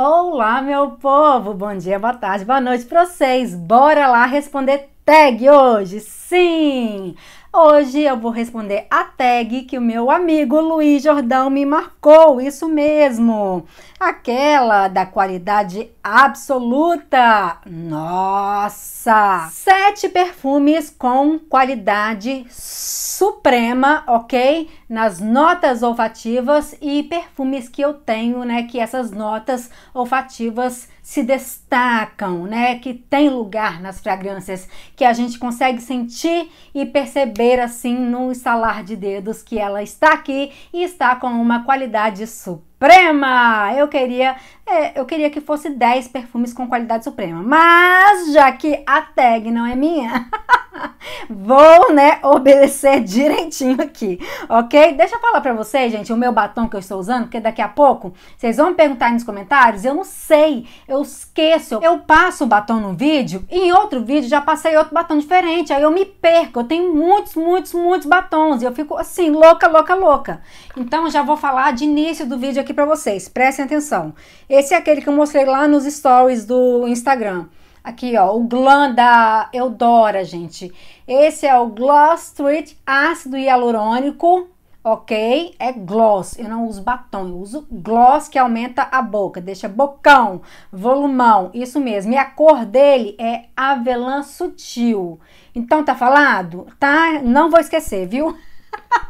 Olá, meu povo! Bom dia, boa tarde, boa noite para vocês! Bora lá responder tag hoje! Sim! Hoje eu vou responder a tag que o meu amigo Luiz Jordão me marcou, isso mesmo! Aquela da qualidade absoluta! Nossa! Sete perfumes com qualidade suprema, ok? Nas notas olfativas e perfumes que eu tenho, né? Que essas notas olfativas se destacam, né? Que tem lugar nas fragrâncias, que a gente consegue sentir sentir e perceber assim no estalar de dedos que ela está aqui e está com uma qualidade suprema. Eu queria, é, eu queria que fosse 10 perfumes com qualidade suprema, mas já que a tag não é minha. Vou, né, obedecer direitinho aqui, ok? Deixa eu falar pra vocês, gente, o meu batom que eu estou usando, porque daqui a pouco vocês vão me perguntar nos comentários, eu não sei, eu esqueço, eu passo o batom num vídeo e em outro vídeo já passei outro batom diferente, aí eu me perco, eu tenho muitos, muitos, muitos batons e eu fico assim, louca, louca, louca. Então já vou falar de início do vídeo aqui pra vocês, prestem atenção. Esse é aquele que eu mostrei lá nos stories do Instagram. Aqui, ó, o Glam da Eudora, gente. Esse é o Gloss Treat Ácido Hialurônico, ok? É gloss, eu não uso batom, eu uso gloss que aumenta a boca, deixa bocão, volumão, isso mesmo. E a cor dele é avelã sutil. Então, tá falado? Tá? Não vou esquecer, viu?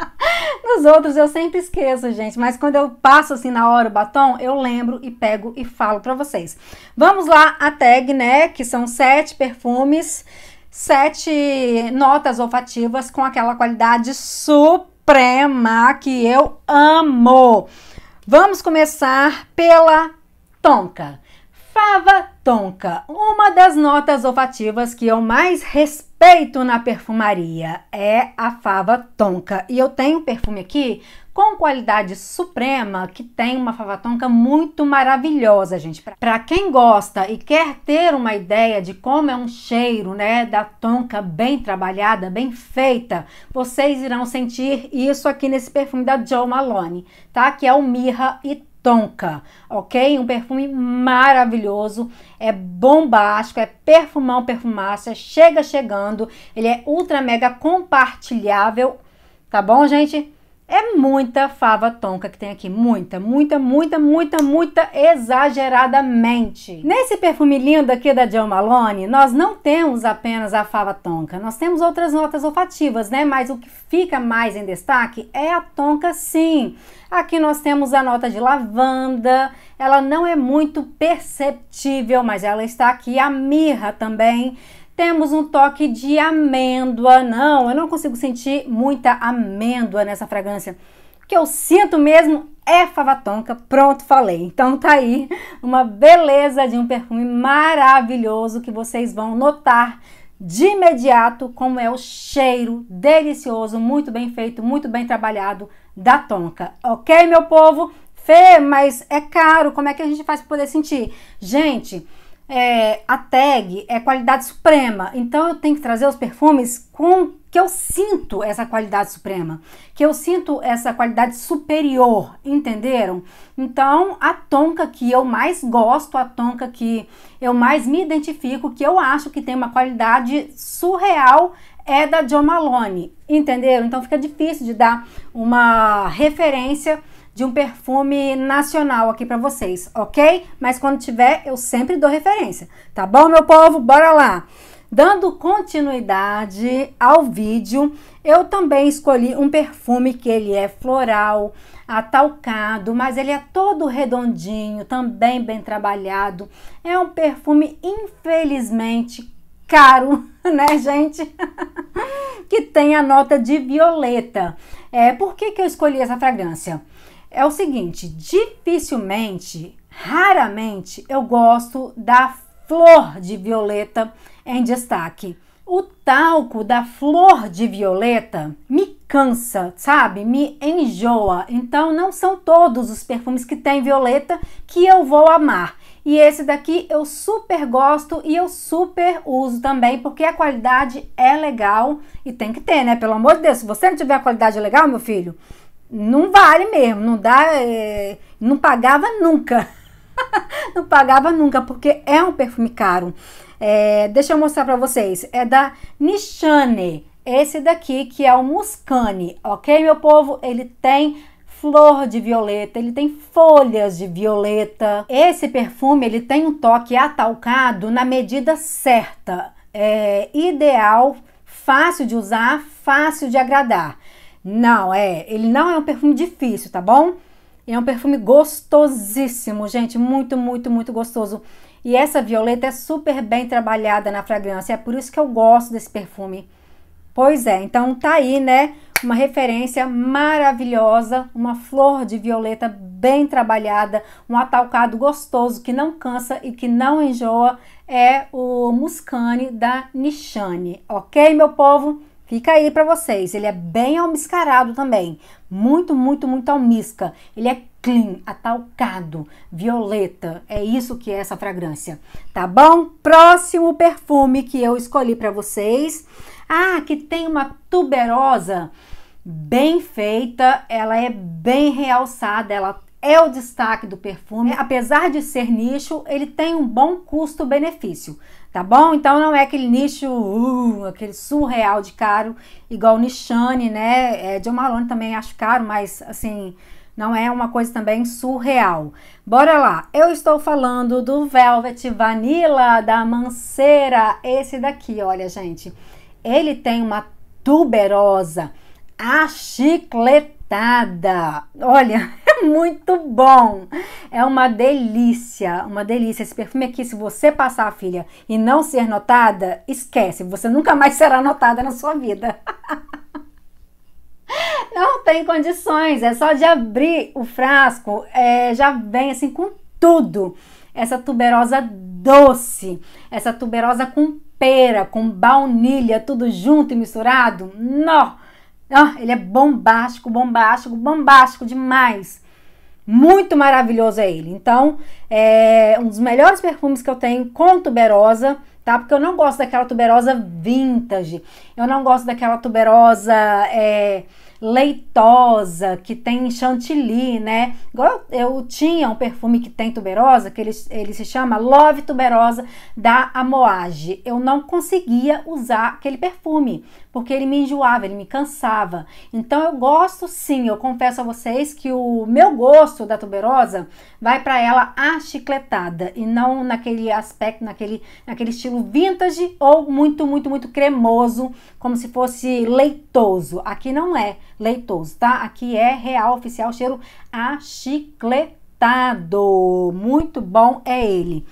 Nos outros eu sempre esqueço, gente, mas quando eu passo assim na hora o batom, eu lembro e pego e falo para vocês. Vamos lá a tag, né, que são sete perfumes, sete notas olfativas com aquela qualidade suprema que eu amo. Vamos começar pela Tonka fava tonka, uma das notas olfativas que eu mais respeito na perfumaria é a fava tonka. E eu tenho um perfume aqui com qualidade suprema, que tem uma fava tonka muito maravilhosa, gente. Para quem gosta e quer ter uma ideia de como é um cheiro, né, da tonka bem trabalhada, bem feita, vocês irão sentir isso aqui nesse perfume da Joe Malone, tá? Que é o Mirra e Tonka, ok? Um perfume maravilhoso, é bombástico, é perfumão, perfumácia, chega chegando, ele é ultra mega compartilhável, tá bom, gente? É muita fava tonka que tem aqui, muita, muita, muita, muita, muita, exageradamente. Nesse perfume lindo aqui da John Malone, nós não temos apenas a fava tonka, nós temos outras notas olfativas, né? Mas o que fica mais em destaque é a tonka sim. Aqui nós temos a nota de lavanda, ela não é muito perceptível, mas ela está aqui, a mirra também. Temos um toque de amêndoa. Não, eu não consigo sentir muita amêndoa nessa fragrância. O que eu sinto mesmo é fava tonka. Pronto, falei. Então tá aí uma beleza de um perfume maravilhoso que vocês vão notar de imediato como é o cheiro delicioso, muito bem feito, muito bem trabalhado da tonka. OK, meu povo? Fê, mas é caro, como é que a gente faz para poder sentir? Gente, é, a tag é qualidade suprema, então eu tenho que trazer os perfumes com que eu sinto essa qualidade suprema, que eu sinto essa qualidade superior, entenderam? Então, a tonca que eu mais gosto, a tonca que eu mais me identifico, que eu acho que tem uma qualidade surreal, é da Jo Malone, entenderam? Então fica difícil de dar uma referência de um perfume nacional aqui para vocês, ok? Mas quando tiver, eu sempre dou referência, tá bom, meu povo? Bora lá! Dando continuidade ao vídeo, eu também escolhi um perfume que ele é floral, atalcado, mas ele é todo redondinho, também bem trabalhado. É um perfume, infelizmente, caro, né, gente? que tem a nota de violeta. É, por que, que eu escolhi essa fragrância? é o seguinte: dificilmente, raramente eu gosto da flor de violeta em destaque. O talco da flor de violeta me cansa, sabe? Me enjoa. Então não são todos os perfumes que tem violeta que eu vou amar. E esse daqui eu super gosto e eu super uso também, porque a qualidade é legal e tem que ter, né? Pelo amor de Deus, se você não tiver a qualidade legal, meu filho, não vale mesmo, não dá, é, não pagava nunca. não pagava nunca, porque é um perfume caro. É, deixa eu mostrar para vocês. É da Nishane. Esse daqui que é o Muscane, ok, meu povo? Ele tem flor de violeta, ele tem folhas de violeta. Esse perfume ele tem um toque atalcado na medida certa. É ideal, fácil de usar, fácil de agradar. Não, é, ele não é um perfume difícil, tá bom? é um perfume gostosíssimo, gente, muito, muito, muito gostoso. E essa violeta é super bem trabalhada na fragrância, é por isso que eu gosto desse perfume. Pois é, então tá aí, né? Uma referência maravilhosa, uma flor de violeta bem trabalhada, um atalcado gostoso que não cansa e que não enjoa, é o Muscane da Nishane, ok, meu povo? Fica aí para vocês. Ele é bem almiscarado também. Muito, muito, muito almisca. Ele é clean, atalcado, violeta. É isso que é essa fragrância, tá bom? Próximo perfume que eu escolhi para vocês. Ah, que tem uma tuberosa bem feita, ela é bem realçada, ela é o destaque do perfume. Apesar de ser nicho, ele tem um bom custo-benefício tá bom? Então não é aquele nicho, uh, aquele surreal de caro, igual o Nishane, né? É, John Malone também acho caro, mas assim, não é uma coisa também surreal. Bora lá, eu estou falando do Velvet Vanilla da Manceira, esse daqui, olha gente, ele tem uma tuberosa achicletada, olha... muito bom. É uma delícia, uma delícia. Esse perfume aqui, se você passar, filha, e não ser notada, esquece. Você nunca mais será notada na sua vida. não tem condições. É só de abrir o frasco, é, já vem assim com tudo. Essa tuberosa doce, essa tuberosa com pera, com baunilha, tudo junto e misturado. Nó! Ah, ele é bombástico, bombástico, bombástico demais. Muito maravilhoso é ele. Então, é um dos melhores perfumes que eu tenho com tuberosa, tá? Porque eu não gosto daquela tuberosa vintage. Eu não gosto daquela tuberosa é, leitosa, que tem chantilly, né? Igual eu, eu, tinha um perfume que tem tuberosa, que ele, ele se chama Love Tuberosa da Amoage. Eu não conseguia usar aquele perfume, porque ele me enjoava, ele me cansava. Então eu gosto sim, eu confesso a vocês que o meu gosto da tuberosa vai para ela achicletada e não naquele aspecto, naquele, naquele estilo vintage ou muito, muito, muito cremoso, como se fosse leitoso. Aqui não é leitoso, tá? Aqui é real, oficial, cheiro achicletado. Muito bom é ele.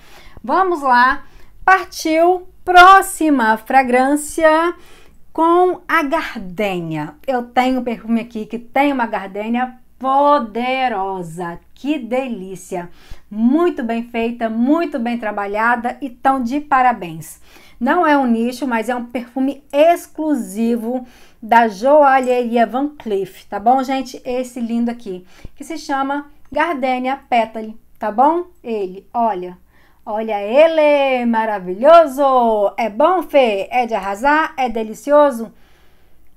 Vamos lá, partiu. Próxima fragrância com a gardênia. Eu tenho um perfume aqui que tem uma gardênia poderosa. Que delícia! Muito bem feita, muito bem trabalhada e tão de parabéns. Não é um nicho, mas é um perfume exclusivo da joalheria Van Cleef, tá bom, gente? Esse lindo aqui, que se chama Gardenia Petal, tá bom? Ele, olha, Olha ele, é maravilhoso! É bom, Fê? É de arrasar? É delicioso?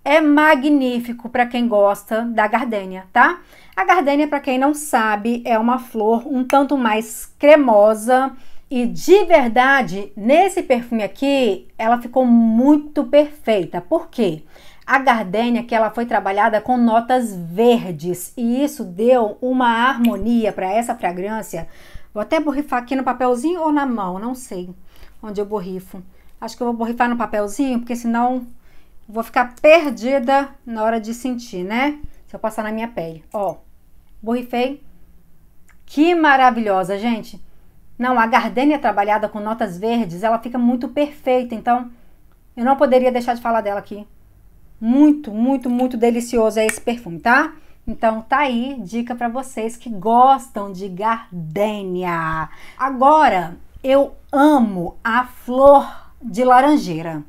É magnífico para quem gosta da gardênia, tá? A gardênia, para quem não sabe, é uma flor um tanto mais cremosa e de verdade, nesse perfume aqui, ela ficou muito perfeita. Por quê? A gardênia que ela foi trabalhada com notas verdes e isso deu uma harmonia para essa fragrância Vou até borrifar aqui no papelzinho ou na mão, não sei onde eu borrifo. Acho que eu vou borrifar no papelzinho, porque senão vou ficar perdida na hora de sentir, né? Se eu passar na minha pele. Ó, borrifei. Que maravilhosa, gente! Não, a Gardenia trabalhada com notas verdes, ela fica muito perfeita, então eu não poderia deixar de falar dela aqui. Muito, muito, muito delicioso é esse perfume, tá? Então tá aí dica para vocês que gostam de gardenia. Agora eu amo a flor de laranjeira.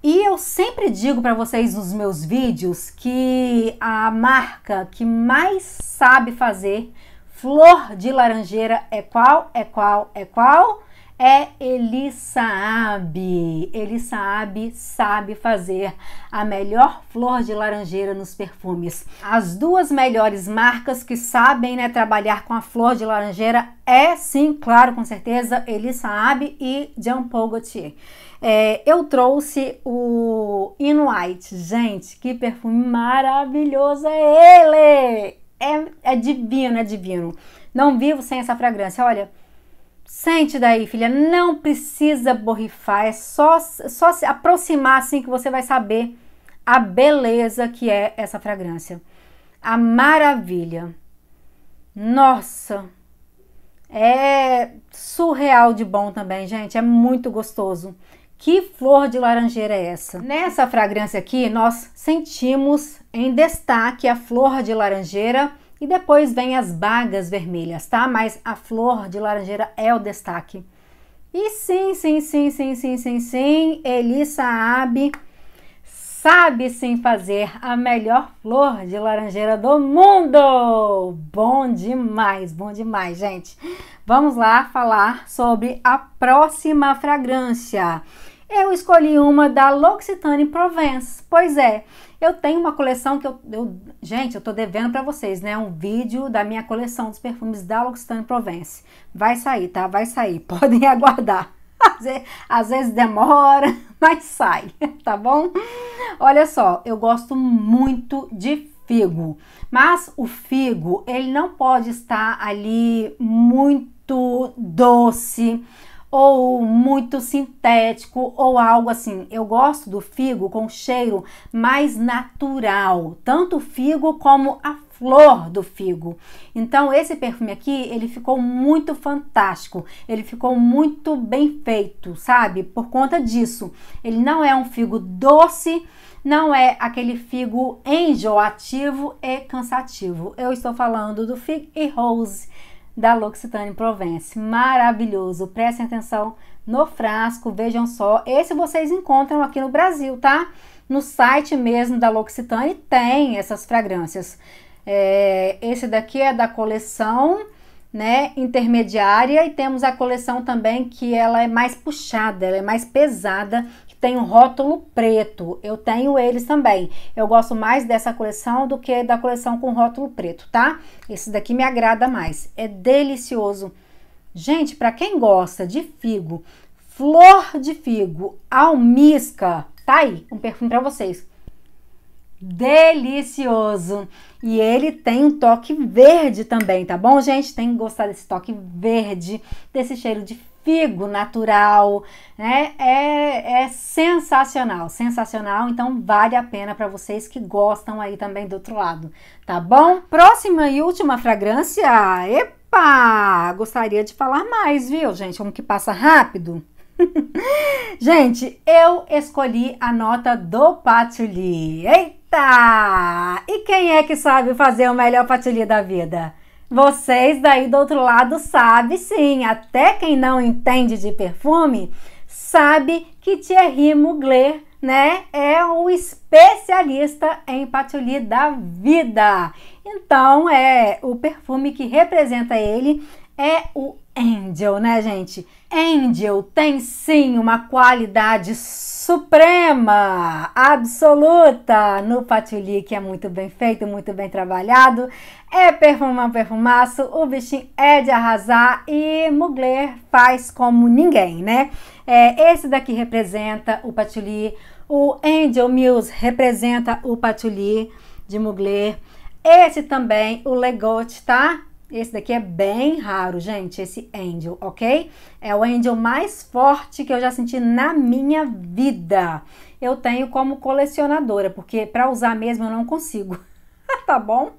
E eu sempre digo para vocês nos meus vídeos que a marca que mais sabe fazer flor de laranjeira é qual? É qual? É qual? é Eli sabe. Eli sabe, sabe fazer a melhor flor de laranjeira nos perfumes. As duas melhores marcas que sabem né, trabalhar com a flor de laranjeira é sim, claro, com certeza, Eli sabe e Jean Paul Gaultier. É, eu trouxe o In White. Gente, que perfume maravilhoso é ele! É, é divino, é divino. Não vivo sem essa fragrância. Olha, Sente daí, filha, não precisa borrifar, é só, só se aproximar assim que você vai saber a beleza que é essa fragrância. A maravilha. Nossa! É surreal de bom também, gente, é muito gostoso. Que flor de laranjeira é essa? Nessa fragrância aqui, nós sentimos em destaque a flor de laranjeira e depois vem as bagas vermelhas, tá? Mas a flor de laranjeira é o destaque. E sim, sim, sim, sim, sim, sim, sim, Eli sabe sim fazer a melhor flor de laranjeira do mundo. Bom demais, bom demais, gente. Vamos lá falar sobre a próxima fragrância eu escolhi uma da L'Occitane Provence. Pois é, eu tenho uma coleção que eu, eu gente, eu tô devendo para vocês, né? Um vídeo da minha coleção dos perfumes da L'Occitane Provence. Vai sair, tá? Vai sair. Podem aguardar. Às vezes, às vezes demora, mas sai, tá bom? Olha só, eu gosto muito de figo, mas o figo, ele não pode estar ali muito doce ou muito sintético ou algo assim. Eu gosto do figo com cheiro mais natural, tanto o figo como a flor do figo. Então esse perfume aqui, ele ficou muito fantástico, ele ficou muito bem feito, sabe? Por conta disso. Ele não é um figo doce, não é aquele figo enjoativo e cansativo. Eu estou falando do Fig e Rose da L'Occitane Provence. Maravilhoso! Prestem atenção no frasco, vejam só. Esse vocês encontram aqui no Brasil, tá? No site mesmo da L'Occitane tem essas fragrâncias. É, esse daqui é da coleção né, intermediária e temos a coleção também que ela é mais puxada, ela é mais pesada tem um rótulo preto. Eu tenho eles também. Eu gosto mais dessa coleção do que da coleção com rótulo preto, tá? Esse daqui me agrada mais. É delicioso. Gente, para quem gosta de figo, flor de figo, almisca, tá aí um perfume para vocês. Delicioso! E ele tem um toque verde também, tá bom, gente? Tem que gostar desse toque verde, desse cheiro de figo natural, né? É, é sensacional, sensacional. Então vale a pena para vocês que gostam aí também do outro lado, tá bom? Próxima e última fragrância. Epa! Gostaria de falar mais, viu, gente? Como que passa rápido. gente, eu escolhi a nota do patchouli. Eita! E quem é que sabe fazer o melhor patchouli da vida? Vocês daí do outro lado sabem sim, até quem não entende de perfume sabe que Thierry Mugler, né, é o especialista em patchouli da vida. Então, é o perfume que representa ele é o Angel, né, gente? Angel tem sim uma qualidade suprema, absoluta no patchouli, que é muito bem feito, muito bem trabalhado. É perfumão, perfumaço, o bichinho é de arrasar e Mugler faz como ninguém, né? É, esse daqui representa o patchouli, o Angel Mills representa o patchouli de Mugler. Esse também, o Legote, tá? Esse daqui é bem raro, gente, esse Angel, ok? É o Angel mais forte que eu já senti na minha vida. Eu tenho como colecionadora, porque para usar mesmo eu não consigo, tá bom?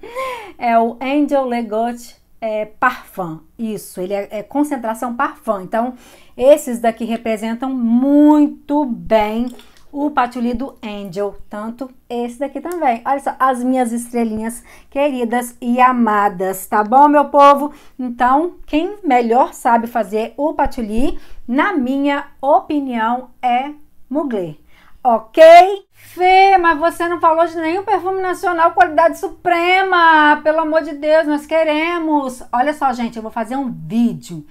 É o Angel Legot é, Parfum, isso, ele é, é concentração Parfum. Então, esses daqui representam muito bem o Patchouli Angel, tanto esse daqui também. Olha só, as minhas estrelinhas queridas e amadas, tá bom, meu povo? Então, quem melhor sabe fazer o patchouli, na minha opinião, é Mugler. Ok? Fê, mas você não falou de nenhum perfume nacional qualidade suprema. Pelo amor de Deus, nós queremos. Olha só, gente, eu vou fazer um vídeo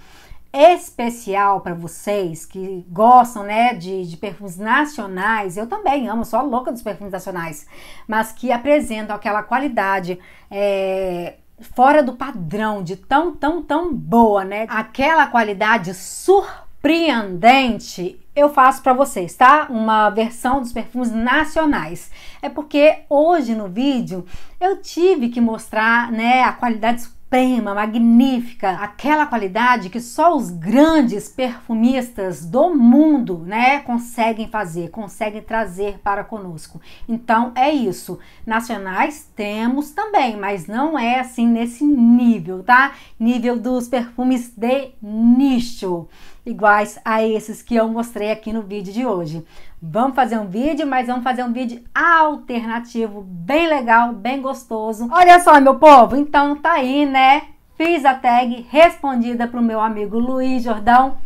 especial para vocês que gostam, né, de, de, perfumes nacionais. Eu também amo, sou louca dos perfumes nacionais, mas que apresentam aquela qualidade é, fora do padrão, de tão, tão, tão boa, né? Aquela qualidade surpreendente. Eu faço para vocês, tá? Uma versão dos perfumes nacionais. É porque hoje no vídeo eu tive que mostrar, né, a qualidade prima, magnífica, aquela qualidade que só os grandes perfumistas do mundo, né, conseguem fazer, conseguem trazer para conosco. Então é isso. Nacionais temos também, mas não é assim nesse nível, tá? Nível dos perfumes de nicho iguais a esses que eu mostrei aqui no vídeo de hoje. Vamos fazer um vídeo, mas vamos fazer um vídeo alternativo, bem legal, bem gostoso. Olha só, meu povo, então tá aí, né? Fiz a tag respondida pro meu amigo Luiz Jordão.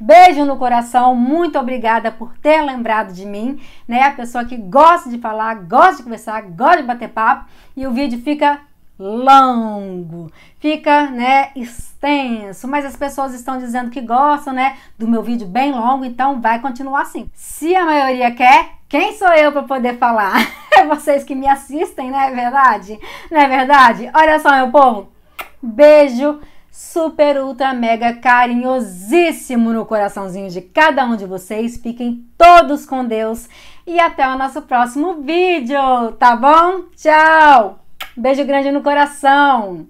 Beijo no coração, muito obrigada por ter lembrado de mim, né? A pessoa que gosta de falar, gosta de conversar, gosta de bater papo e o vídeo fica longo, fica, né, extenso, mas as pessoas estão dizendo que gostam, né, do meu vídeo bem longo, então vai continuar assim. Se a maioria quer, quem sou eu para poder falar? É vocês que me assistem, né, é verdade? Não é verdade? Olha só, meu povo. Beijo super, ultra, mega carinhosíssimo no coraçãozinho de cada um de vocês. Fiquem todos com Deus e até o nosso próximo vídeo, tá bom? Tchau! Beijo grande no coração!